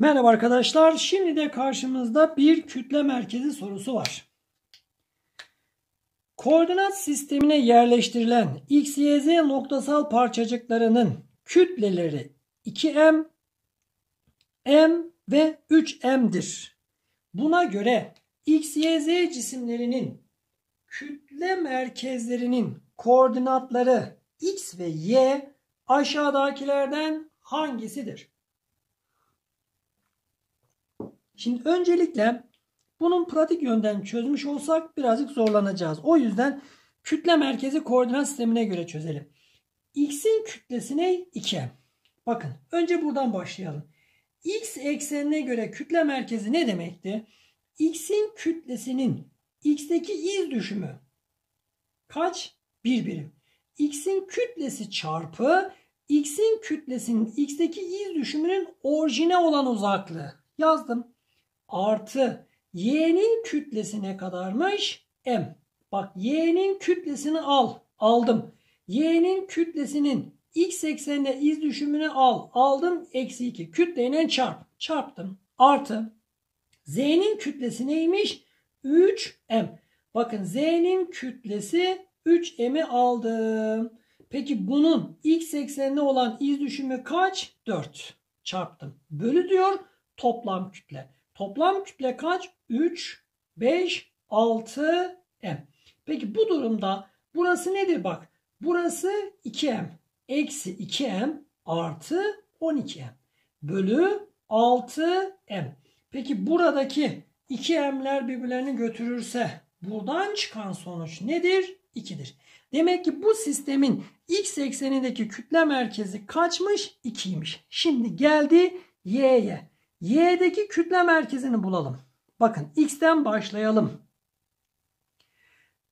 Merhaba arkadaşlar. Şimdi de karşımızda bir kütle merkezi sorusu var. Koordinat sistemine yerleştirilen x, y, z noktasal parçacıklarının kütleleri 2m, m ve 3m'dir. Buna göre x, y, z cisimlerinin kütle merkezlerinin koordinatları x ve y aşağıdakilerden hangisidir? Şimdi öncelikle bunun pratik yönden çözmüş olsak birazcık zorlanacağız. O yüzden kütle merkezi koordinat sistemine göre çözelim. X'in kütlesi ne? 2. Bakın önce buradan başlayalım. X eksenine göre kütle merkezi ne demekti? X'in kütlesinin X'teki iz düşümü kaç? 1 birim. X'in kütlesi çarpı X'in kütlesinin X'teki iz düşümünün orijine olan uzaklığı. Yazdım artı y'nin kütlesi ne kadarmış? m. Bak y'nin kütlesini al. Aldım. y'nin kütlesinin x ekseninde iz düşümünü al. Aldım. Eksi 2. Kütleyle çarp. Çarptım. Artı z'nin kütlesi neymiş? 3m. Bakın z'nin kütlesi 3m'i aldım. Peki bunun x eksenine olan iz düşümü kaç? 4. Çarptım. Bölü diyor toplam kütle. Toplam kütle kaç? 3, 5, 6 m. Peki bu durumda burası nedir bak? Burası 2m. Eksi 2m artı 12m. Bölü 6m. Peki buradaki 2m'ler birbirlerini götürürse buradan çıkan sonuç nedir? 2'dir. Demek ki bu sistemin x eksenindeki kütle merkezi kaçmış? 2'ymiş. Şimdi geldi y'ye. Y'deki kütle merkezini bulalım. Bakın X'ten başlayalım.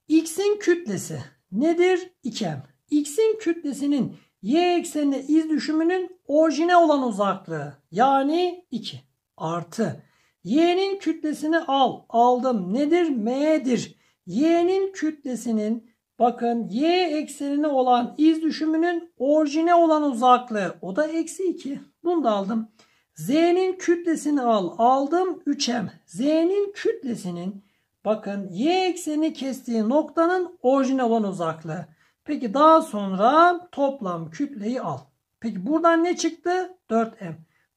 X'in kütlesi nedir? 2M. X'in kütlesinin Y eksenine iz düşümünün orijine olan uzaklığı yani 2 artı Y'nin kütlesini al. Aldım. Nedir? M'dir. Y'nin kütlesinin bakın Y eksenine olan iz düşümünün orijine olan uzaklığı o da eksi 2. Bunu da aldım. Z'nin kütlesini al. Aldım 3M. Z'nin kütlesinin bakın y ekseni kestiği noktanın orijine olan uzaklığı. Peki daha sonra toplam kütleyi al. Peki buradan ne çıktı? 4M.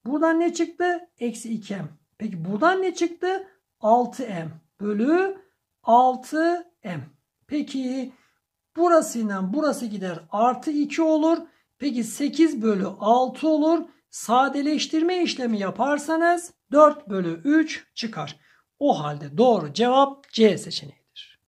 Buradan ne çıktı? Eksi 2M. Peki buradan ne çıktı? 6M bölü 6M. Peki burası ile burası gider. Artı 2 olur. Peki 8 bölü 6 olur sadeleştirme işlemi yaparsanız 4 bölü 3 çıkar. O halde doğru cevap C seçeneği.